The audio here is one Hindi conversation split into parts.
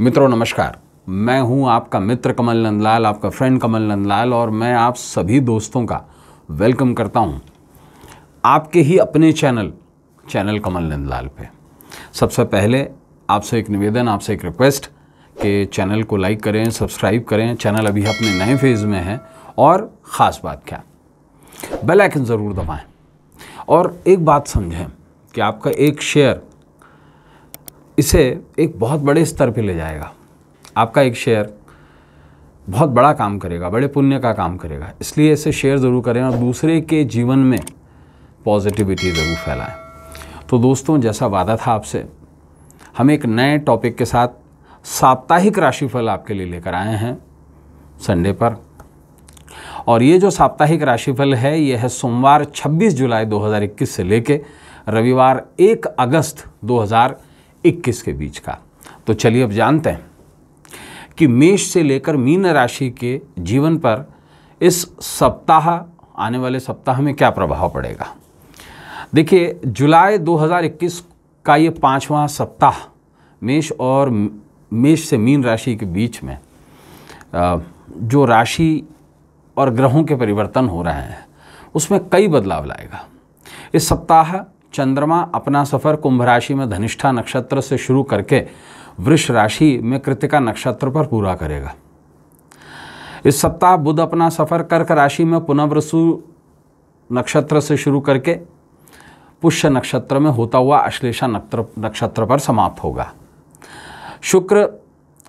मित्रों नमस्कार मैं हूं आपका मित्र कमल नंदलाल आपका फ्रेंड कमल नंदलाल और मैं आप सभी दोस्तों का वेलकम करता हूं आपके ही अपने चैनल चैनल कमल नंदलाल पे सबसे पहले आपसे एक निवेदन आपसे एक रिक्वेस्ट कि चैनल को लाइक करें सब्सक्राइब करें चैनल अभी अपने नए फेज़ में है और ख़ास बात क्या बेल आइकन ज़रूर दबाएं और एक बात समझें कि आपका एक शेयर इसे एक बहुत बड़े स्तर पे ले जाएगा आपका एक शेयर बहुत बड़ा काम करेगा बड़े पुण्य का काम करेगा इसलिए इसे शेयर ज़रूर करें और दूसरे के जीवन में पॉजिटिविटी ज़रूर फैलाएं तो दोस्तों जैसा वादा था आपसे हम एक नए टॉपिक के साथ साप्ताहिक राशिफल आपके लिए लेकर आए हैं संडे पर और ये जो साप्ताहिक राशिफल है यह है सोमवार 26 जुलाई 2021 से लेके रविवार 1 अगस्त 2021 के बीच का तो चलिए अब जानते हैं कि मेष से लेकर मीन राशि के जीवन पर इस सप्ताह आने वाले सप्ताह में क्या प्रभाव पड़ेगा देखिए जुलाई 2021 का ये पाँचवा सप्ताह मेष और मेष से मीन राशि के बीच में जो राशि और ग्रहों के परिवर्तन हो रहे हैं उसमें कई बदलाव लाएगा इस सप्ताह चंद्रमा अपना सफ़र कुंभ राशि में धनिष्ठा नक्षत्र से शुरू करके वृष राशि में कृतिका नक्षत्र पर पूरा करेगा इस सप्ताह बुध अपना सफ़र कर्क राशि में पुनर्वसु नक्षत्र से शुरू करके पुष्य नक्षत्र में होता हुआ अश्लेषा नक्षत्र पर समाप्त होगा शुक्र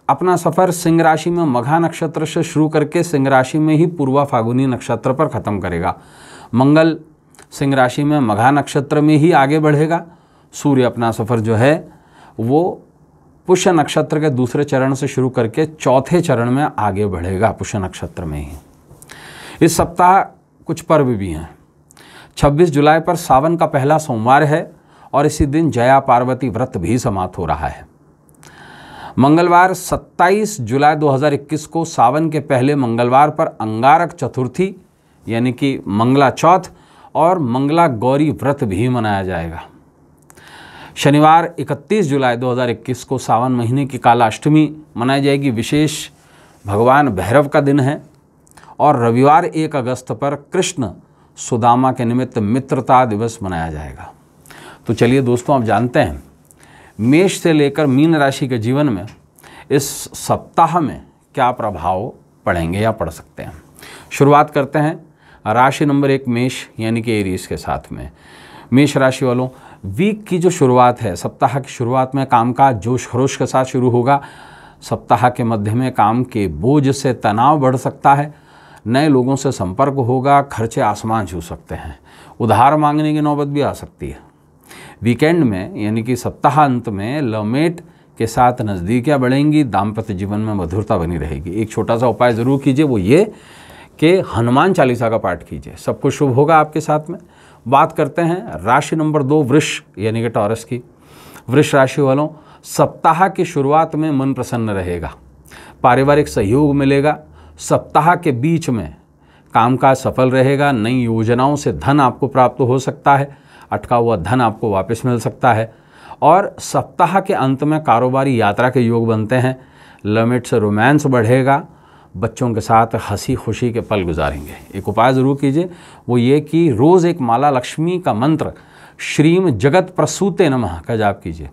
अपना सफ़र सिंह राशि में मघा नक्षत्र से शुरू करके सिंह राशि में ही पूर्वा फागुनी नक्षत्र पर ख़त्म करेगा मंगल सिंह राशि में मघा नक्षत्र में ही आगे बढ़ेगा सूर्य अपना सफ़र जो है वो पुष्य नक्षत्र के दूसरे चरण से शुरू करके चौथे चरण में आगे बढ़ेगा पुष्य नक्षत्र में ही इस सप्ताह कुछ पर्व भी हैं 26 जुलाई पर सावन का पहला सोमवार है और इसी दिन जया पार्वती व्रत भी समाप्त हो रहा है मंगलवार 27 जुलाई 2021 को सावन के पहले मंगलवार पर अंगारक चतुर्थी यानी कि मंगला चौथ और मंगला गौरी व्रत भी मनाया जाएगा शनिवार 31 जुलाई 2021 को सावन महीने की कालाष्टमी मनाई जाएगी विशेष भगवान भैरव का दिन है और रविवार 1 अगस्त पर कृष्ण सुदामा के निमित्त मित्रता दिवस मनाया जाएगा तो चलिए दोस्तों आप जानते हैं मेष से लेकर मीन राशि के जीवन में इस सप्ताह में क्या प्रभाव पड़ेंगे या पड़ सकते हैं शुरुआत करते हैं राशि नंबर एक मेष यानी कि एरीज के साथ में मेष राशि वालों वीक की जो शुरुआत है सप्ताह की शुरुआत में काम का जोश खरोश के साथ शुरू होगा सप्ताह के मध्य में काम के बोझ से तनाव बढ़ सकता है नए लोगों से संपर्क होगा खर्चे आसमान छू सकते हैं उधार मांगने की नौबत भी आ सकती है वीकेंड में यानी कि सप्ताह अंत में लवमेट के साथ नज़दीकियाँ बढ़ेंगी दाम्पत्य जीवन में मधुरता बनी रहेगी एक छोटा सा उपाय ज़रूर कीजिए वो ये कि हनुमान चालीसा का पाठ कीजिए सब कुछ शुभ होगा आपके साथ में बात करते हैं राशि नंबर दो वृष यानी कि टॉरस की वृष राशि वालों सप्ताह की शुरुआत में मन प्रसन्न रहेगा पारिवारिक सहयोग मिलेगा सप्ताह के बीच में कामकाज सफल रहेगा नई योजनाओं से धन आपको प्राप्त हो सकता है अटका हुआ धन आपको वापस मिल सकता है और सप्ताह के अंत में कारोबारी यात्रा के योग बनते हैं लिमिट से रोमांस बढ़ेगा बच्चों के साथ हंसी खुशी के पल गुजारेंगे एक उपाय ज़रूर कीजिए वो ये कि रोज़ एक माला लक्ष्मी का मंत्र श्रीम जगत प्रसूते नमः का जाप कीजिए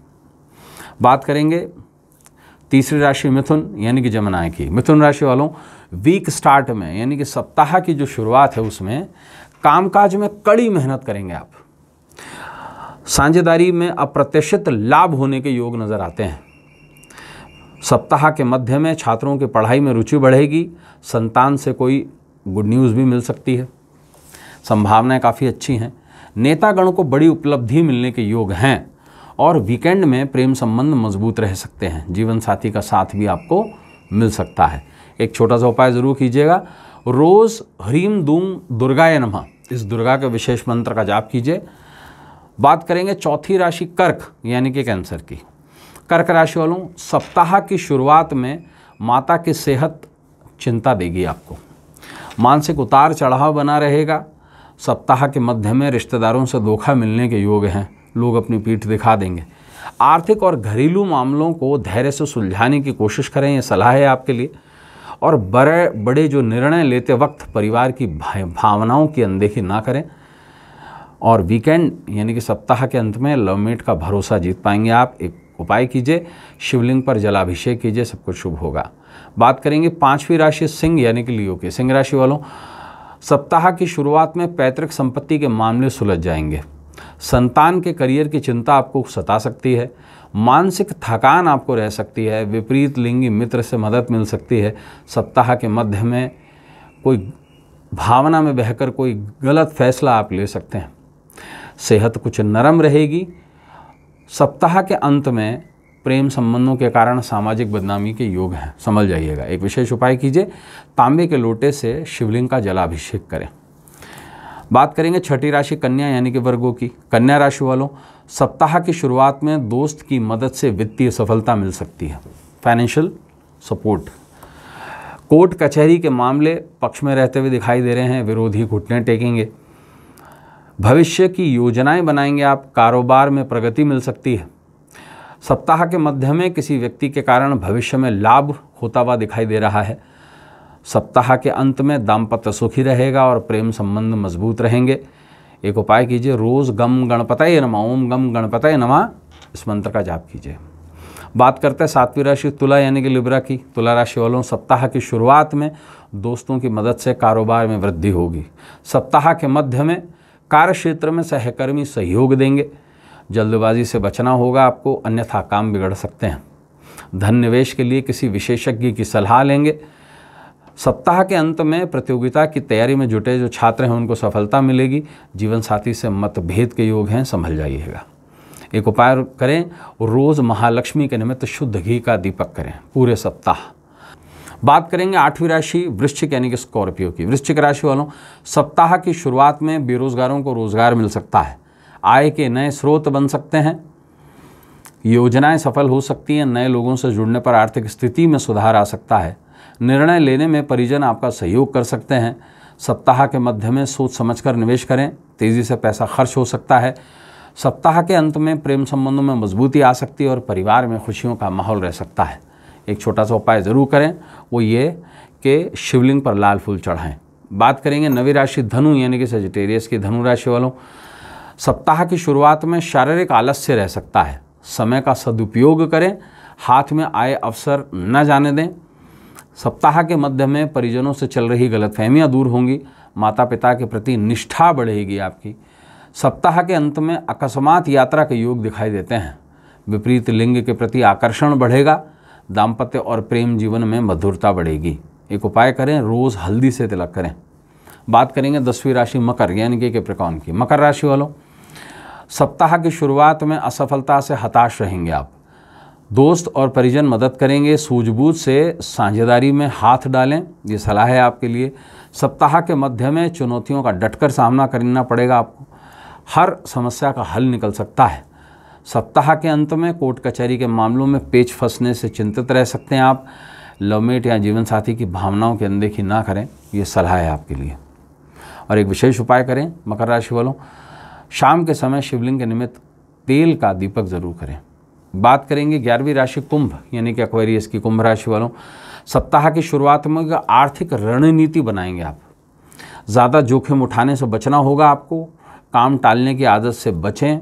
बात करेंगे तीसरी राशि मिथुन यानी कि जमुनाए की मिथुन राशि वालों वीक स्टार्ट में यानी कि सप्ताह की जो शुरुआत है उसमें कामकाज में कड़ी मेहनत करेंगे आप साझेदारी में अप्रत्याशित लाभ होने के योग नज़र आते हैं सप्ताह के मध्य में छात्रों की पढ़ाई में रुचि बढ़ेगी संतान से कोई गुड न्यूज़ भी मिल सकती है संभावनाएं काफ़ी अच्छी हैं नेतागण को बड़ी उपलब्धि मिलने के योग हैं और वीकेंड में प्रेम संबंध मजबूत रह सकते हैं जीवन साथी का साथ भी आपको मिल सकता है एक छोटा सा उपाय ज़रूर कीजिएगा रोज़ ह्रीम दूम दुर्गाय नमः इस दुर्गा के विशेष मंत्र का जाप कीजिए बात करेंगे चौथी राशि कर्क यानी कि कैंसर की कर्क राशि वालों सप्ताह की शुरुआत में माता की सेहत चिंता देगी आपको मानसिक उतार चढ़ाव बना रहेगा सप्ताह के मध्य में रिश्तेदारों से धोखा मिलने के योग हैं लोग अपनी पीठ दिखा देंगे आर्थिक और घरेलू मामलों को धैर्य से सुलझाने की कोशिश करें ये सलाह है आपके लिए और बड़े बड़े जो निर्णय लेते वक्त परिवार की भावनाओं की अनदेखी ना करें और वीकेंड यानी कि सप्ताह के अंत में लवमेट का भरोसा जीत पाएंगे आप एक उपाय कीजिए शिवलिंग पर जलाभिषेक कीजिए सब कुछ शुभ होगा बात करेंगे पांचवी राशि सिंह यानी कि लियो के सिंह राशि वालों सप्ताह की शुरुआत में पैतृक संपत्ति के मामले सुलझ जाएंगे संतान के करियर की चिंता आपको सता सकती है मानसिक थकान आपको रह सकती है विपरीत लिंगी मित्र से मदद मिल सकती है सप्ताह के मध्य में कोई भावना में बहकर कोई गलत फैसला आप ले सकते हैं सेहत कुछ नरम रहेगी सप्ताह के अंत में प्रेम संबंधों के कारण सामाजिक बदनामी के योग हैं समझ जाइएगा एक विशेष उपाय कीजिए तांबे के लोटे से शिवलिंग का जलाभिषेक करें बात करेंगे छठी राशि कन्या यानी कि वर्गों की कन्या राशि वालों सप्ताह की शुरुआत में दोस्त की मदद से वित्तीय सफलता मिल सकती है फाइनेंशियल सपोर्ट कोर्ट कचहरी के मामले पक्ष में रहते हुए दिखाई दे रहे हैं विरोधी घुटने टेकेंगे भविष्य की योजनाएं बनाएंगे आप कारोबार में प्रगति मिल सकती है सप्ताह के मध्य में किसी व्यक्ति के कारण भविष्य में लाभ होता हुआ दिखाई दे रहा है सप्ताह के अंत में दाम्पत्य सुखी रहेगा और प्रेम संबंध मजबूत रहेंगे एक उपाय कीजिए रोज़ गम गणपतय नमा ओम गम गणपतय नमा इस मंत्र का जाप कीजिए बात करते हैं सातवीं राशि तुला यानी कि लिब्रा की तुला राशि वालों सप्ताह की शुरुआत में दोस्तों की मदद से कारोबार में वृद्धि होगी सप्ताह के मध्य में कार्य क्षेत्र में सहकर्मी सहयोग देंगे जल्दबाजी से बचना होगा आपको अन्यथा काम बिगड़ सकते हैं धन निवेश के लिए किसी विशेषज्ञ की सलाह लेंगे सप्ताह के अंत में प्रतियोगिता की तैयारी में जुटे जो छात्र हैं उनको सफलता मिलेगी जीवन साथी से मतभेद के योग हैं संभल जाइएगा एक उपाय करें रोज़ महालक्ष्मी के निमित्त शुद्ध घी का दीपक करें पूरे सप्ताह बात करेंगे आठवीं राशि वृश्चिक यानी कि स्कॉर्पियो की वृश्चिक राशि वालों सप्ताह की शुरुआत में बेरोजगारों को रोजगार मिल सकता है आय के नए स्रोत बन सकते हैं योजनाएं सफल हो सकती हैं नए लोगों से जुड़ने पर आर्थिक स्थिति में सुधार आ सकता है निर्णय लेने में परिजन आपका सहयोग कर सकते हैं सप्ताह के मध्य में सोच समझकर निवेश करें तेज़ी से पैसा खर्च हो सकता है सप्ताह के अंत में प्रेम संबंधों में मजबूती आ सकती है और परिवार में खुशियों का माहौल रह सकता है एक छोटा सा उपाय ज़रूर करें वो ये कि शिवलिंग पर लाल फूल चढ़ाएँ बात करेंगे नवी राशि धनु यानी कि सेजिटेरियस की धनु राशि वालों सप्ताह की शुरुआत में शारीरिक आलस्य रह सकता है समय का सदुपयोग करें हाथ में आए अवसर न जाने दें सप्ताह के मध्य में परिजनों से चल रही गलतफहमियां दूर होंगी माता पिता के प्रति निष्ठा बढ़ेगी आपकी सप्ताह के अंत में अकस्मात यात्रा के योग दिखाई देते हैं विपरीत लिंग के प्रति आकर्षण बढ़ेगा दाम्पत्य और प्रेम जीवन में मधुरता बढ़ेगी एक उपाय करें रोज़ हल्दी से तिलक करें बात करेंगे दसवीं राशि मकर यानी कि कैप्रिकॉन की मकर राशि वालों सप्ताह की शुरुआत में असफलता से हताश रहेंगे आप दोस्त और परिजन मदद करेंगे सूझबूझ से साझेदारी में हाथ डालें ये सलाह है आपके लिए सप्ताह के मध्य में चुनौतियों का डटकर सामना करना पड़ेगा आपको हर समस्या का हल निकल सकता है सप्ताह के अंत में कोर्ट कचहरी के मामलों में पेच फंसने से चिंतित रह सकते हैं आप लवमेट या जीवन साथी की भावनाओं की अनदेखी ना करें ये सलाह है आपके लिए और एक विशेष उपाय करें मकर राशि वालों शाम के समय शिवलिंग के निमित्त तेल का दीपक ज़रूर करें बात करेंगे ग्यारहवीं राशि कुंभ यानी कि अक्वेरियस की कुंभ राशि वालों सप्ताह की शुरुआत में आर्थिक रणनीति बनाएंगे आप ज़्यादा जोखिम उठाने से बचना होगा आपको काम टालने की आदत से बचें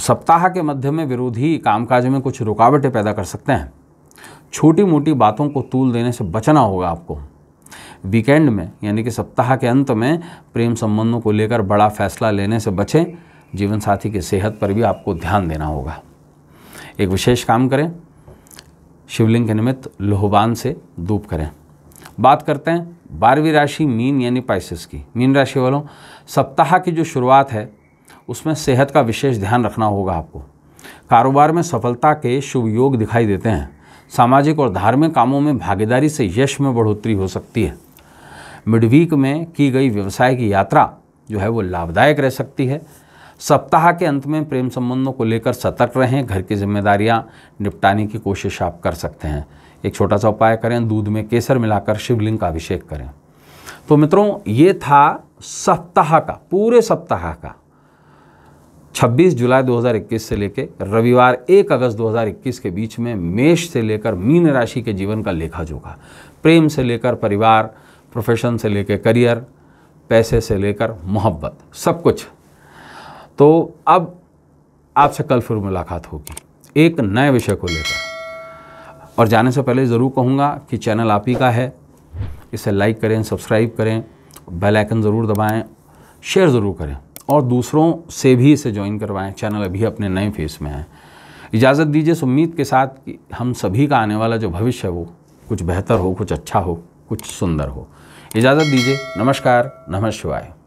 सप्ताह के मध्य में विरोधी कामकाज में कुछ रुकावटें पैदा कर सकते हैं छोटी मोटी बातों को तूल देने से बचना होगा आपको वीकेंड में यानी कि सप्ताह के अंत में प्रेम संबंधों को लेकर बड़ा फैसला लेने से बचें जीवन साथी की सेहत पर भी आपको ध्यान देना होगा एक विशेष काम करें शिवलिंग के निमित्त लोहबान से धूप करें बात करते हैं बारहवीं राशि मीन यानी पाइसिस की मीन राशि वालों सप्ताह की जो शुरुआत है उसमें सेहत का विशेष ध्यान रखना होगा आपको कारोबार में सफलता के शुभ योग दिखाई देते हैं सामाजिक और धार्मिक कामों में भागीदारी से यश में बढ़ोतरी हो सकती है मिडवीक में की गई व्यवसाय की यात्रा जो है वो लाभदायक रह सकती है सप्ताह के अंत में प्रेम संबंधों को लेकर सतर्क रहें घर की जिम्मेदारियां निपटाने की कोशिश आप कर सकते हैं एक छोटा सा उपाय करें दूध में केसर मिलाकर शिवलिंग का अभिषेक करें तो मित्रों ये था सप्ताह का पूरे सप्ताह का 26 जुलाई 2021 से लेकर रविवार 1 अगस्त 2021 के बीच में मेष से लेकर मीन राशि के जीवन का लेखा जोखा प्रेम से लेकर परिवार प्रोफेशन से लेकर करियर पैसे से लेकर मोहब्बत सब कुछ तो अब आपसे कल फिर मुलाकात होगी एक नए विषय को लेकर और जाने से पहले ज़रूर कहूँगा कि चैनल आप ही का है इसे लाइक करें सब्सक्राइब करें बेल आइकन ज़रूर दबाएं शेयर ज़रूर करें और दूसरों से भी इसे ज्वाइन करवाएं चैनल अभी अपने नए फेस में है इजाज़त दीजिए इस उम्मीद के साथ कि हम सभी का आने वाला जो भविष्य है वो कुछ बेहतर हो कुछ अच्छा हो कुछ सुंदर हो इजाज़त दीजिए नमस्कार नमः शिवाय